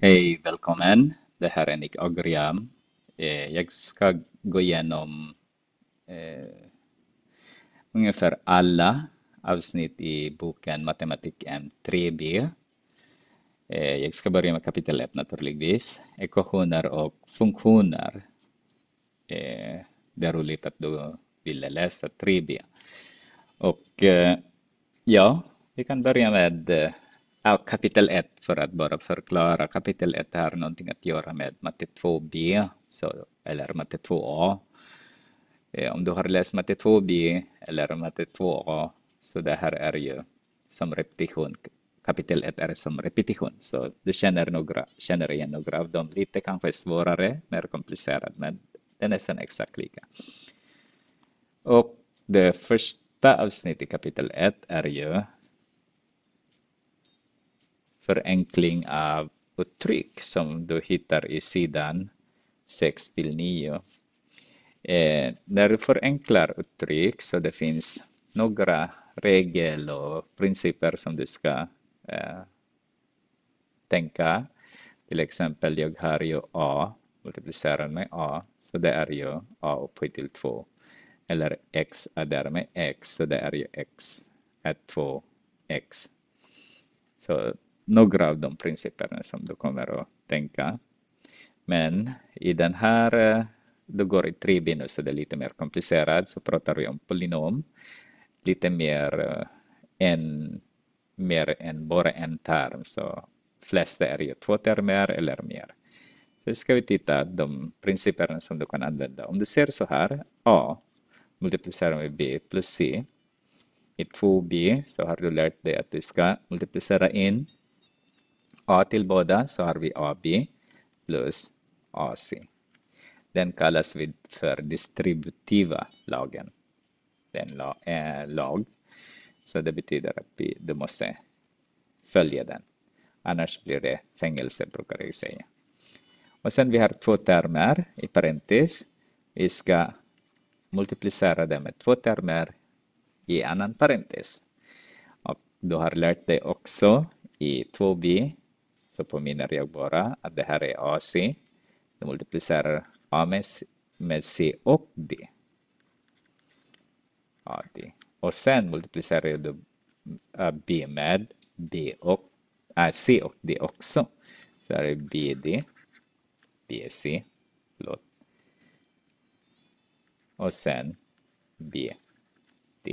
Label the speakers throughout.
Speaker 1: Hej, välkommen. Det här är Nick Agriam. Eh, jag ska gå igenom eh, ungefär alla avsnitt i boken Matematik M3B. Eh, jag ska börja med kapitel 1 naturligtvis, ekvationer och funktioner. Eh, det är roligt att du ville läsa 3B. Och eh, ja, vi kan börja med eh, Ja, kapitel 1, för att bara förklara, kapitel 1 har någonting att göra med matte 2b så, eller matte 2a. Eh, om du har läst matte 2b eller matte 2a, så det här är ju som repetition. Kapitel 1 är som repetition, så du känner, några, känner igen några av dem. Lite kanske svårare, mer komplicerat, men det är nästan exakt lika. Och det första avsnittet i kapitel 1 är ju förenkling av uttryck som du hittar i sidan 6 till 9. Eh, när du förenklar uttryck så det finns några regler och principer som du ska eh, tänka. Till exempel, jag har ju A, multiplicerar med A, så det är ju A upphöjt till 2. Eller X är där med X, så det är ju X är 2X. Så några av de principerna som du kommer att tänka. Men i den här, eh, du går i tre binus så det är lite mer komplicerat, så pratar vi om polynom, lite mer än, eh, mer än bara en term, så flesta är ju två termer eller mer. Så ska vi titta de principerna som du kan använda. Om du ser så här, A multiplicerar med B plus C. I 2B så har du lärt dig att du ska multiplicera in A till båda så har vi AB plus AC. Den kallas vi för distributiva lagen. Den lag, eh, lag. Så det betyder att vi, du måste följa den. Annars blir det fängelse brukar jag säga. Och sen vi har två termer i parentes. Vi ska multiplicera det med två termer i annan parentes. Och du har lärt dig också i 2b så påminner jag bara att det här är AC. Det multiplicerar A med, med C och D. AD. Och sen multiplicerar jag eh, B med B och äh, C och D också. Så här är BD, BC, förlåt. Och sen BD.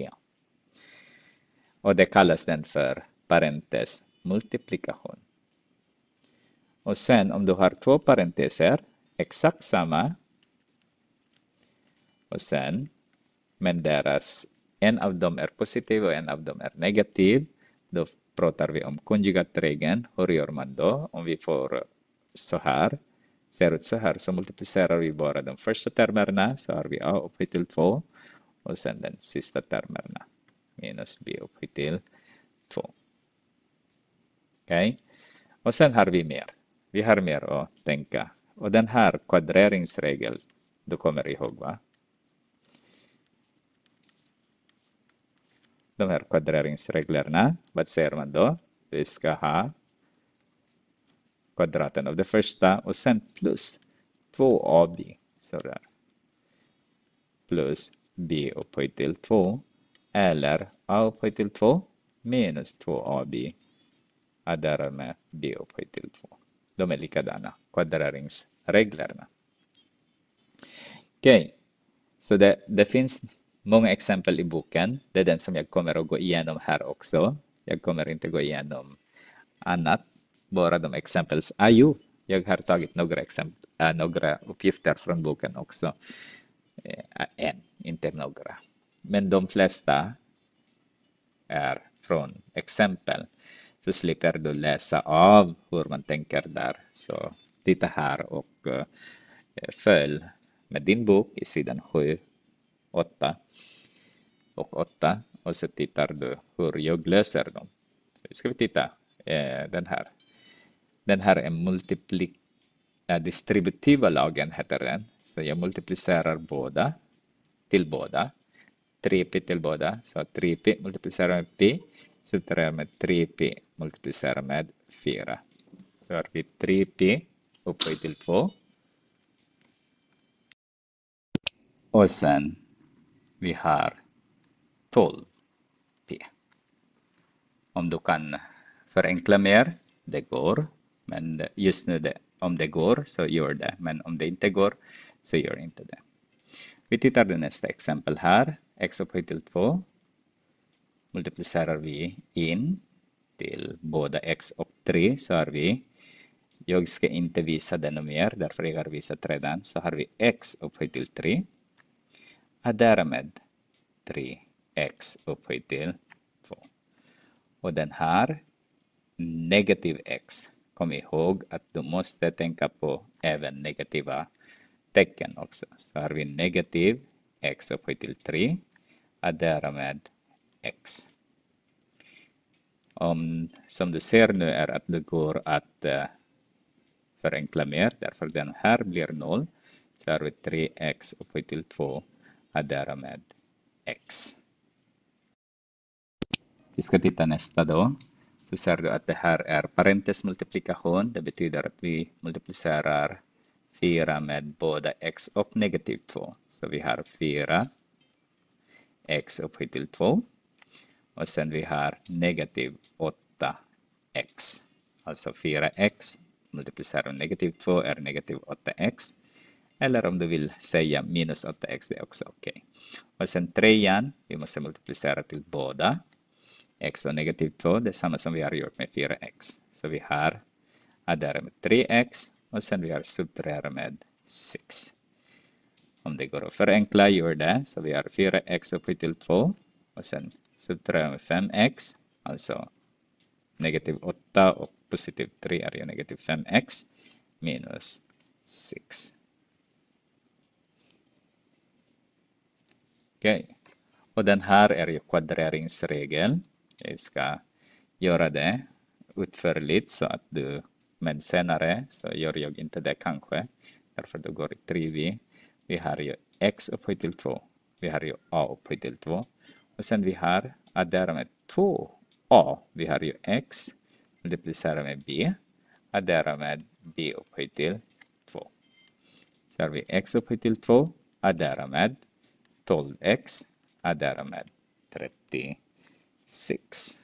Speaker 1: Och det kallas den för parentes multiplikation. Och sen om du har två parenteser, exakt samma. Och sen, men deras, en av dem är positiv och en av dem är negativ. Då pratar vi om konjugatregeln. Hur gör man då? Om vi får så här, ser ut så här, så multiplicerar vi bara de första termerna, så har vi a upphöjt till 2 och sen den sista termerna, minus b upphöjt till 2. Okej? Okay? Och sen har vi mer vi har mer att tänka. Och den här kvadreringsregeln, du kommer ihåg va? De här kvadreringsreglerna, vad säger man då? Vi ska ha kvadraten av det första och sen plus 2ab. Plus b upphöjt till 2 eller a upphöjt till 2 minus 2ab. Ja, därmed b upphöjt till 2 de är likadana, kvadreringsreglerna. Okej, okay. så det, det finns många exempel i boken. Det är den som jag kommer att gå igenom här också. Jag kommer inte gå igenom annat, bara de exempel. Ah, jo, jag har tagit några, exempel, äh, några uppgifter från boken också. Äh, en, inte några. Men de flesta är från exempel så slipper du läsa av hur man tänker där. Så titta här och eh, följ med din bok i sidan 7, 8 och 8 och så tittar du hur jag löser dem. Så ska vi titta eh, den här. Den här är multiplik eh, distributiva lagen heter den. Så jag multiplicerar båda till båda. 3p till båda. Så 3p multiplicerar med p så jag med 3p multiplicerar med 4. Så har vi 3p upphöjt till 2. Och sen vi har 12p. Om du kan förenkla mer, det går. Men just nu, det, om det går så gör det. Men om det inte går så gör inte det. Vi tittar på nästa exempel här. x upphöjt till 2 multiplicerar vi in till båda x och 3 så har vi jag ska inte visa den mer därför jag har visat redan så har vi x upphöjt till 3 och därmed 3x upphöjt till 2 och den här negativ x kom ihåg att du måste tänka på även negativa tecken också så har vi negativ x upphöjt till 3 och därmed x. Om, som du ser nu är att det går att uh, förenkla mer, därför den här blir 0. Så har vi 3x upphöjt till 2 addera med x. Vi ska titta nästa då. Så ser du att det här är parentes multiplikation. Det betyder att vi multiplicerar 4 med båda x och negativ 2. Så vi har 4 x upphöjt till 2 och sen vi har negativ 8x. Alltså 4x multiplicerar med negativ 2 är negativ 8x. Eller om du vill säga minus 8x, det är också okej. Okay. Och sen trean, vi måste multiplicera till båda. x och negativ 2, det är samma som vi har gjort med 4x. Så vi har adderar med 3x och sen vi har subtraherar med 6. Om det går att förenkla, gör det. Så vi har 4x upphöjt till 2 och sen subtraherar med 5x, alltså negativ 8 och positiv 3 är ju negativ 5x minus 6. Okej, okay. och den här är ju kvadreringsregeln. Jag ska göra det utförligt så att du, men senare så gör jag inte det kanske, därför du går i 3v. Vi har ju x upphöjt till 2, vi har ju a upphöjt till 2 och sen vi har addera med 2a. Vi har ju x multiplicera med b. Addera med b upphöjt till 2. Så har vi x upphöjt till 2. Addera med 12x. Addera med 36.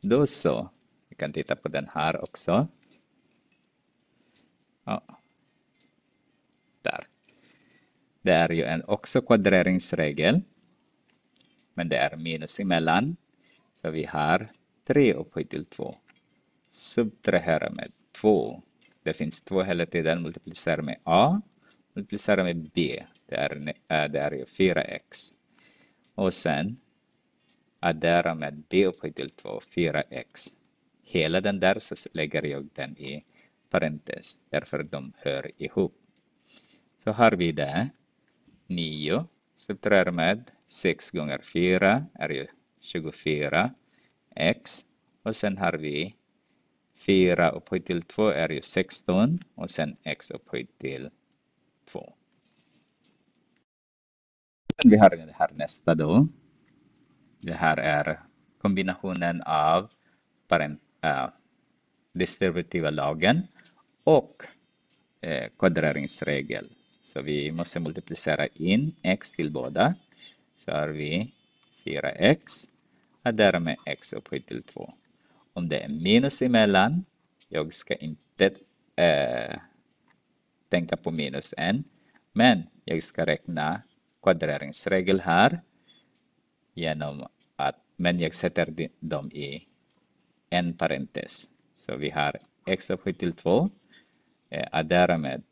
Speaker 1: Då så. Vi kan titta på den här också. Det är ju en också kvadreringsregel. Men det är minus emellan. Så vi har 3 upphöjt till 2. Subtrahera med 2. Det finns 2 hela tiden. Multiplicera med A. Multiplicera med B. Det är, eh, det är ju 4x. Och sen addera med B upphöjt till 2. 4x. Hela den där så lägger jag den i parentes. Därför de hör ihop. Så har vi det. 9 subtraherar med 6 gånger 4 är ju 24 x och sen har vi 4 upphöjt till 2 är ju 16 och sen x upphöjt till 2. Vi har det här nästa då. Det här är kombinationen av parent, äh, distributiva lagen och eh, kvadreringsregel. Så vi måste multiplicera in x till båda. Så har vi 4x och därmed x upphöjt till 2. Om det är minus emellan, jag ska inte äh, tänka på minus än, men jag ska räkna kvadreringsregel här genom att, men jag sätter dem i en parentes. Så vi har x upphöjt till 2, äh, eh, och därmed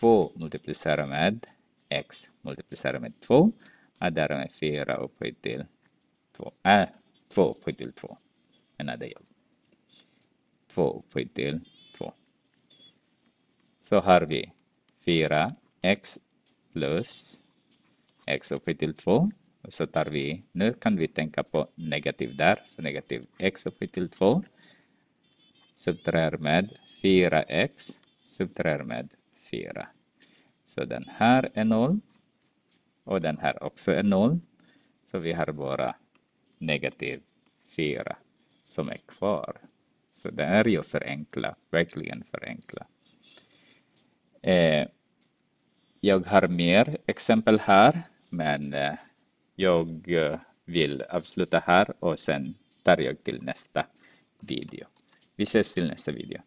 Speaker 1: 2 multiplicerar med x multiplicerar med 2 och därmed 4 upphöjt till 2. Äh, 2 upphöjt till 2 menade jag. 2 upphöjt till 2. Så har vi 4x plus x upphöjt till 2. Och så tar vi, nu kan vi tänka på negativ där, så negativ x upphöjt till 2. Subtraherar med 4x, subtraherar med 4. Så den här är 0 och den här också är 0. Så vi har bara negativ 4 som är kvar. Så det är ju förenkla, verkligen förenkla. Eh, jag har mer exempel här, men eh, jag eh, vill avsluta här och sen tar jag till nästa video. Vi ses till nästa video.